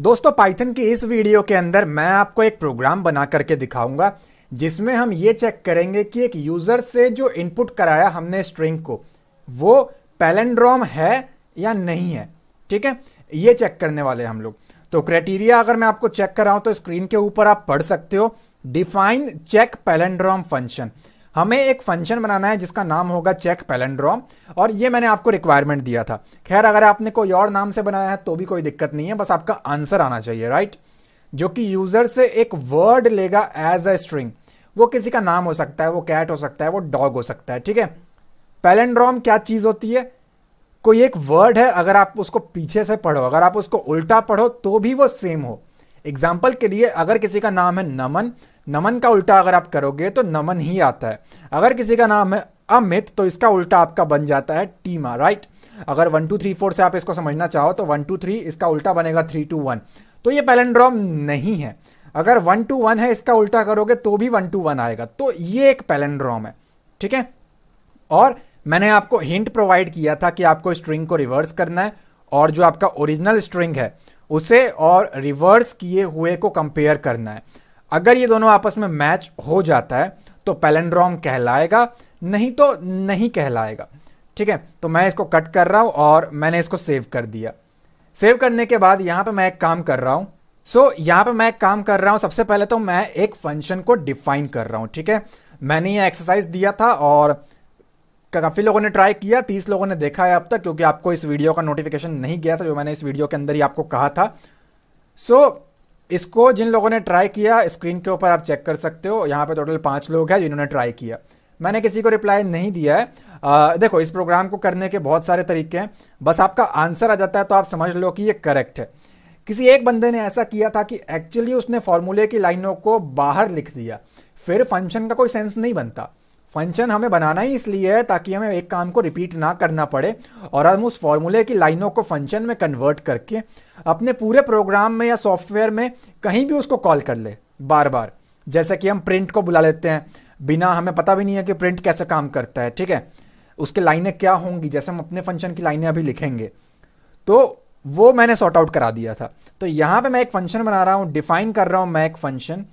दोस्तों पाइथन की इस वीडियो के अंदर मैं आपको एक प्रोग्राम बना करके दिखाऊंगा जिसमें हम ये चेक करेंगे कि एक यूजर से जो इनपुट कराया हमने स्ट्रिंग को वो पैलेंड्रॉम है या नहीं है ठीक है ये चेक करने वाले हम लोग तो क्राइटेरिया अगर मैं आपको चेक कराऊं तो स्क्रीन के ऊपर आप पढ़ सकते हो डिफाइन चेक पैलेंड्रॉम फंक्शन हमें एक फंक्शन बनाना है जिसका नाम होगा चेक पैलेंड्रॉम और ये मैंने आपको रिक्वायरमेंट दिया था खैर अगर आपने कोई और नाम से बनाया है तो भी कोई दिक्कत नहीं है बस आपका आंसर आना चाहिए राइट जो कि यूजर से एक वर्ड लेगा एज अ स्ट्रिंग वो किसी का नाम हो सकता है वो कैट हो सकता है वो डॉग हो सकता है ठीक है पैलेंड्रॉम क्या चीज होती है कोई एक वर्ड है अगर आप उसको पीछे से पढ़ो अगर आप उसको उल्टा पढ़ो तो भी वो सेम हो एग्जाम्पल के लिए अगर किसी का नाम है नमन नमन का उल्टा अगर आप करोगे तो नमन ही आता है अगर किसी का नाम है अमित तो इसका उल्टा आपका बन जाता है टीमा राइट अगर वन टू थ्री फोर से आप इसको समझना चाहो तो वन टू थ्री इसका उल्टा बनेगा थ्री टू वन तो ये पैलेंड्रॉम नहीं है अगर वन टू वन है इसका उल्टा करोगे तो भी वन टू वन आएगा तो ये एक पैलेंड्रॉम है ठीक है और मैंने आपको हिंट प्रोवाइड किया था कि आपको स्ट्रिंग को रिवर्स करना है और जो आपका ओरिजिनल स्ट्रिंग है उसे और रिवर्स किए हुए को कंपेयर करना है अगर ये दोनों आपस में मैच हो जाता है तो पैलेंड्रॉम कहलाएगा नहीं तो नहीं कहलाएगा ठीक है तो मैं इसको कट कर रहा हूं और मैंने इसको सेव कर दिया सेव करने के बाद यहां पे मैं एक काम कर रहा हूं सो so, यहां पे मैं एक काम कर रहा हूं सबसे पहले तो मैं एक फंक्शन को डिफाइन कर रहा हूं ठीक है मैंने ये एक्सरसाइज दिया था और काफ़ी लोगों ने ट्राई किया तीस लोगों ने देखा है अब तक क्योंकि आपको इस वीडियो का नोटिफिकेशन नहीं गया था जो मैंने इस वीडियो के अंदर ही आपको कहा था सो so, इसको जिन लोगों ने ट्राई किया स्क्रीन के ऊपर आप चेक कर सकते हो यहाँ पे टोटल पांच लोग हैं जिन्होंने ट्राई किया मैंने किसी को रिप्लाई नहीं दिया है आ, देखो इस प्रोग्राम को करने के बहुत सारे तरीके हैं बस आपका आंसर आ जाता है तो आप समझ लो कि ये करेक्ट है किसी एक बंदे ने ऐसा किया था कि एक्चुअली उसने फॉर्मूले की लाइनों को बाहर लिख दिया फिर फंक्शन का कोई सेंस नहीं बनता फंक्शन हमें बनाना ही इसलिए है ताकि हमें एक काम को रिपीट ना करना पड़े और हम उस फॉर्मूले की लाइनों को फंक्शन में कन्वर्ट करके अपने पूरे प्रोग्राम में या सॉफ्टवेयर में कहीं भी उसको कॉल कर ले बार बार जैसे कि हम प्रिंट को बुला लेते हैं बिना हमें पता भी नहीं है कि प्रिंट कैसे काम करता है ठीक है उसके लाइनें क्या होंगी जैसे हम अपने फंक्शन की लाइनें अभी लिखेंगे तो वो मैंने सॉर्ट आउट करा दिया था तो यहां पे मैं एक फंक्शन बना रहा हूँ डिफाइन कर रहा हूं मैं एक फंक्शन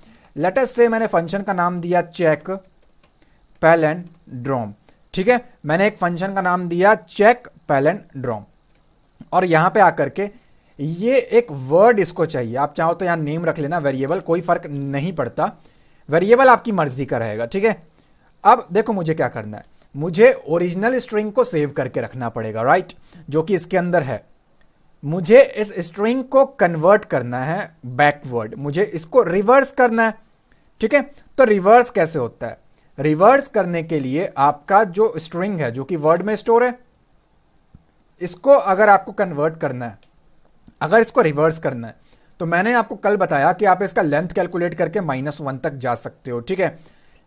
लेटेस्ट से मैंने फंक्शन का नाम दिया चेक पैलेंड्रोम ठीक है मैंने एक फंक्शन का नाम दिया चेक पैलेंड्रोम और यहां पे आकर के ये एक वर्ड इसको चाहिए आप चाहो तो यहां नेम रख लेना वेरिएबल कोई फर्क नहीं पड़ता वेरिएबल आपकी मर्जी का रहेगा ठीक है अब देखो मुझे क्या करना है मुझे ओरिजिनल स्ट्रिंग को सेव करके रखना पड़ेगा राइट जो कि इसके अंदर है मुझे इस स्ट्रिंग को कन्वर्ट करना है बैकवर्ड मुझे इसको रिवर्स करना है ठीक है तो रिवर्स कैसे होता है रिवर्स करने के लिए आपका जो स्ट्रिंग है जो कि वर्ड में स्टोर है इसको अगर आपको कन्वर्ट करना है अगर इसको रिवर्स करना है तो मैंने आपको कल बताया कि आप इसका लेंथ कैलकुलेट करके माइनस वन तक जा सकते हो ठीक है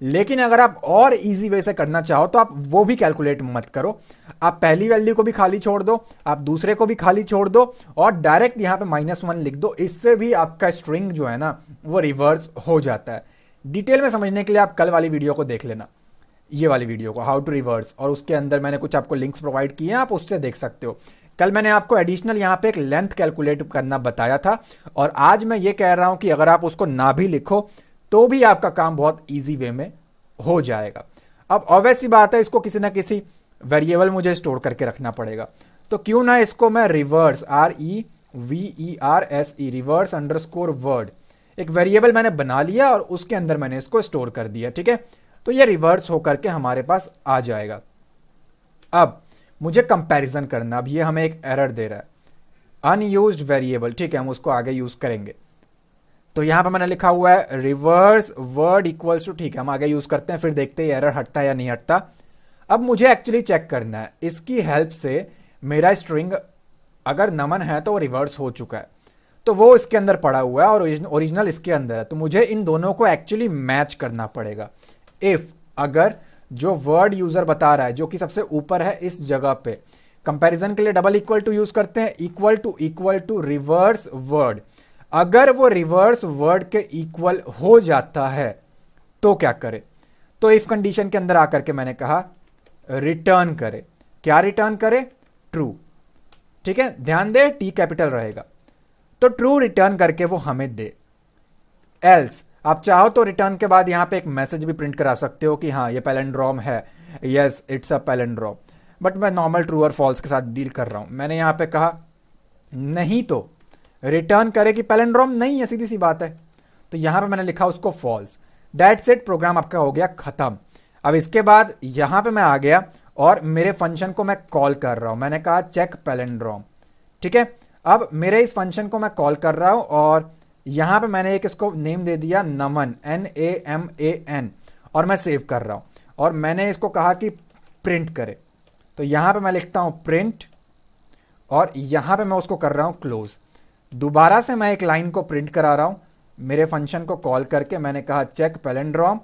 लेकिन अगर आप और इजी वे से करना चाहो तो आप वो भी कैलकुलेट मत करो आप पहली वैल्यू को भी खाली छोड़ दो आप दूसरे को भी खाली छोड़ दो और डायरेक्ट यहां पे माइनस वन लिख दो इससे भी आपका स्ट्रिंग जो है ना वो रिवर्स हो जाता है डिटेल में समझने के लिए आप कल वाली वीडियो को देख लेना ये वाली वीडियो को हाउ टू रिवर्स और उसके अंदर मैंने कुछ आपको लिंक्स प्रोवाइड किए हैं आप उससे देख सकते हो कल मैंने आपको एडिशनल यहाँ पे एक लेंथ कैलकुलेट करना बताया था और आज मैं ये कह रहा हूँ कि अगर आप उसको ना भी लिखो तो भी आपका काम बहुत ईजी वे में हो जाएगा अब ऑब्वियस ही बात है इसको किसी ना किसी वेरिएबल मुझे स्टोर करके रखना पड़ेगा तो क्यों ना इसको मैं reverse R E V E R S E reverse underscore word एक वेरिएबल मैंने बना लिया और उसके अंदर मैंने इसको स्टोर कर दिया ठीक है तो ये रिवर्स होकर के हमारे पास आ जाएगा अब मुझे कंपैरिजन करना अब ये हमें एक एरर दे रहा है अनयूज वेरिएबल ठीक है हम उसको आगे यूज करेंगे तो यहां पर मैंने लिखा हुआ है रिवर्स वर्ड इक्वल्स टू ठीक है हम आगे यूज करते हैं फिर देखते हैं एरर हटता है या नहीं हटता अब मुझे एक्चुअली चेक करना है इसकी हेल्प से मेरा स्ट्रिंग अगर नमन है तो वो रिवर्स हो चुका है तो वो इसके अंदर पड़ा हुआ है और ओरिजिनल इसके अंदर है तो मुझे इन दोनों को एक्चुअली मैच करना पड़ेगा इफ़ अगर जो वर्ड यूज़र बता रहा है जो कि सबसे ऊपर है इस जगह पे कंपैरिजन के लिए डबल इक्वल टू यूज़ करते हैं equal to equal to reverse word अगर वो रिवर्स वर्ड के इक्वल हो जाता है तो क्या करे तो इफ कंडीशन के अंदर आकर के मैंने कहा रिटर्न करे क्या रिटर्न करे ट्रू ठीक है ध्यान दे टी कैपिटल रहेगा तो ट्रू रिटर्न करके वो हमें दे एल्स आप चाहो तो रिटर्न के बाद यहां पे एक मैसेज भी प्रिंट करा सकते हो कि हाँ ये पैलेंड्रॉम है yes it's a palindrome but मैं नॉर्मल ट्रू और फॉल्स के साथ डील कर रहा हूं मैंने यहां पे कहा नहीं तो रिटर्न करे कि पैलेंड्रॉम नहीं है सीधी सी बात है तो यहां पे मैंने लिखा उसको फॉल्स डेट सेट प्रोग्राम आपका हो गया ख़त्म अब इसके बाद यहां पे मैं आ गया और मेरे फंक्शन को मैं कॉल कर रहा हूं मैंने कहा चेक पैलेंड्रॉम ठीक है अब मेरे इस फंक्शन को मैं कॉल कर रहा हूं और यहां पे मैंने एक इसको नेम दे दिया Naman N A M A N और मैं सेव कर रहा हूं और मैंने इसको कहा कि प्रिंट करे तो यहां पे मैं लिखता हूं प्रिंट और यहां पे मैं उसको कर रहा हूं क्लोज दोबारा से मैं एक लाइन को प्रिंट करा रहा हूं मेरे फंक्शन को कॉल करके मैंने कहा चेक पेलेंड्रॉम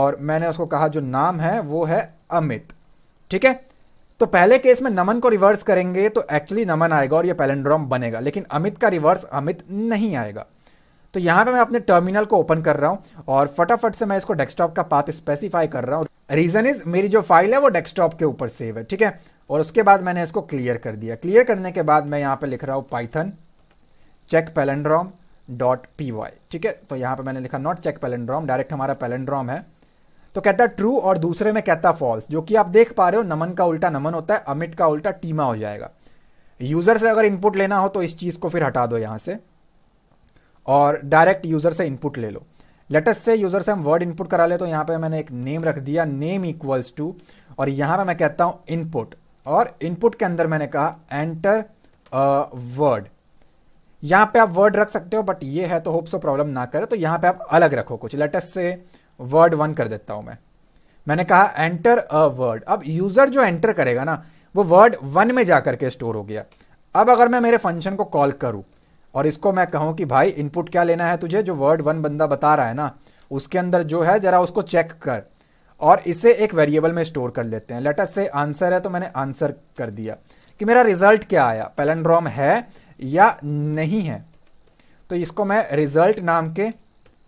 और मैंने उसको कहा जो नाम है वो है अमित ठीक है तो पहले केस में नमन को रिवर्स करेंगे तो एक्चुअली नमन आएगा और ये पैलेंड्रोम बनेगा लेकिन अमित का रिवर्स अमित नहीं आएगा तो यहां पे मैं अपने टर्मिनल को ओपन कर रहा हूं और फटाफट से मैं इसको डेस्कटॉप का पाथ स्पेसिफाई कर रहा हूं रीजन इज मेरी जो फाइल है वो डेस्कटॉप के ऊपर सेव है ठीक है और उसके बाद मैंने इसको क्लियर कर दिया क्लियर करने के बाद मैं यहां पे लिख रहा हूं python check palindrome dot P Y ठीक है तो यहां पे मैंने लिखा नॉट चेक पैलेंड्रॉम डायरेक्ट हमारा पैलेंड्रॉम है तो कहता है ट्रू और दूसरे में कहता फॉल्स जो कि आप देख पा रहे हो नमन का उल्टा नमन होता है अमित का उल्टा टीमा हो जाएगा यूज़र से अगर इनपुट लेना हो तो इस चीज़ को फिर हटा दो यहां से और डायरेक्ट यूज़र से इनपुट ले लो लेटेस्ट से यूज़र से हम वर्ड इनपुट करा ले तो यहां पे मैंने एक नेम रख दिया नेम इक्वल्स टू और यहां पे मैं कहता हूं इनपुट और इनपुट के अंदर मैंने कहा एंटर वर्ड यहां पे आप वर्ड रख सकते हो बट ये है तो होप सो प्रॉब्लम ना करे तो यहां पे आप अलग रखो कुछ लेटेस्ट से वर्ड वन कर देता हूं मैं मैंने कहा एंटर अ वर्ड अब यूजर जो एंटर करेगा ना वो वर्ड वन में जाकर के स्टोर हो गया अब अगर मैं मेरे फंक्शन को कॉल करूं और इसको मैं कहूं कि भाई इनपुट क्या लेना है तुझे जो वर्ड वन बंदा बता रहा है ना उसके अंदर जो है जरा उसको चेक कर और इसे एक वेरिएबल में स्टोर कर लेते हैं लेटस से आंसर है तो मैंने आंसर कर दिया कि मेरा रिजल्ट क्या आया पेलनड्रॉम है या नहीं है तो इसको मैं रिजल्ट नाम के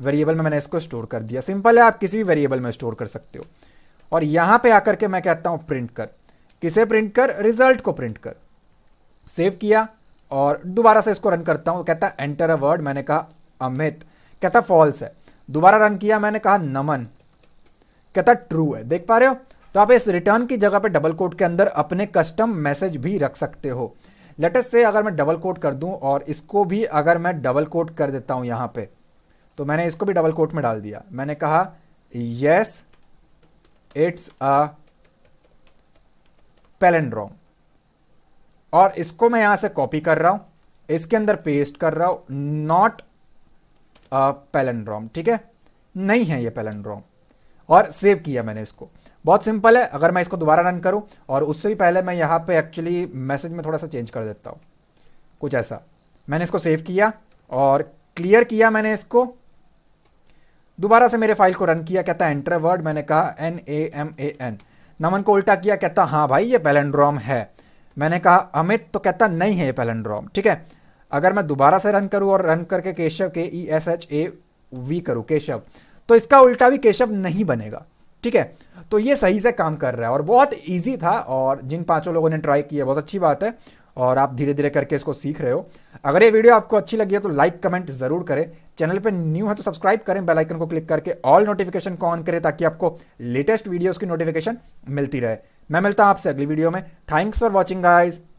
वेरिएबल में मैंने इसको स्टोर कर दिया सिंपल है आप किसी भी वेरिएबल में स्टोर कर सकते हो और यहां पे आकर के मैं कहता हूँ प्रिंट कर किसे प्रिंट कर रिजल्ट को प्रिंट कर सेव किया और दोबारा से इसको रन करता हूं कहता एंटर अ वर्ड मैंने कहा अमित कहता फॉल्स है दोबारा रन किया मैंने कहा नमन कहता ट्रू है देख पा रहे हो तो आप इस रिटर्न की जगह पे डबल कोट के अंदर अपने कस्टम मैसेज भी रख सकते हो लेटेस्ट से अगर मैं डबल कोट कर दूं और इसको भी अगर मैं डबल कोट कर देता हूं यहां पे तो मैंने इसको भी डबल कोट में डाल दिया मैंने कहा यस इट्स अ पेलेंड्रोम और इसको मैं यहां से कॉपी कर रहा हूं इसके अंदर पेस्ट कर रहा हूं नॉट अ पेलेंड्रोम ठीक है नहीं है ये पेलेंड्रोम और सेव किया मैंने इसको बहुत सिंपल है अगर मैं इसको दोबारा रन करूं और उससे भी पहले मैं यहां पे एक्चुअली मैसेज में थोड़ा सा चेंज कर देता हूं कुछ ऐसा मैंने इसको सेव किया और क्लियर किया मैंने इसको दोबारा से मेरे फाइल को रन किया कहता एंटर वर्ड मैंने कहा N A M A N Naman को उल्टा किया कहता हाँ भाई ये पेलेंड्रॉम है मैंने कहा अमित तो कहता नहीं है ये पेलेंड्रॉम ठीक है अगर मैं दोबारा से रन करूँ और रन करके Keshav K E S H A V करूँ केशव तो इसका उल्टा भी केशव नहीं बनेगा ठीक है तो ये सही से काम कर रहा है और बहुत ईजी था और जिन पांचों लोगों ने ट्राई किया बहुत अच्छी बात है और आप धीरे धीरे करके इसको सीख रहे हो अगर ये वीडियो आपको अच्छी लगी है तो लाइक कमेंट ज़रूर करें चैनल पर न्यू है तो सब्सक्राइब करें बेल आइकन को क्लिक करके ऑल नोटिफिकेशन को ऑन करें ताकि आपको लेटेस्ट वीडियोस की नोटिफिकेशन मिलती रहे मैं मिलता हूं आपसे अगली वीडियो में थैंक्स फॉर वॉचिंग गाइज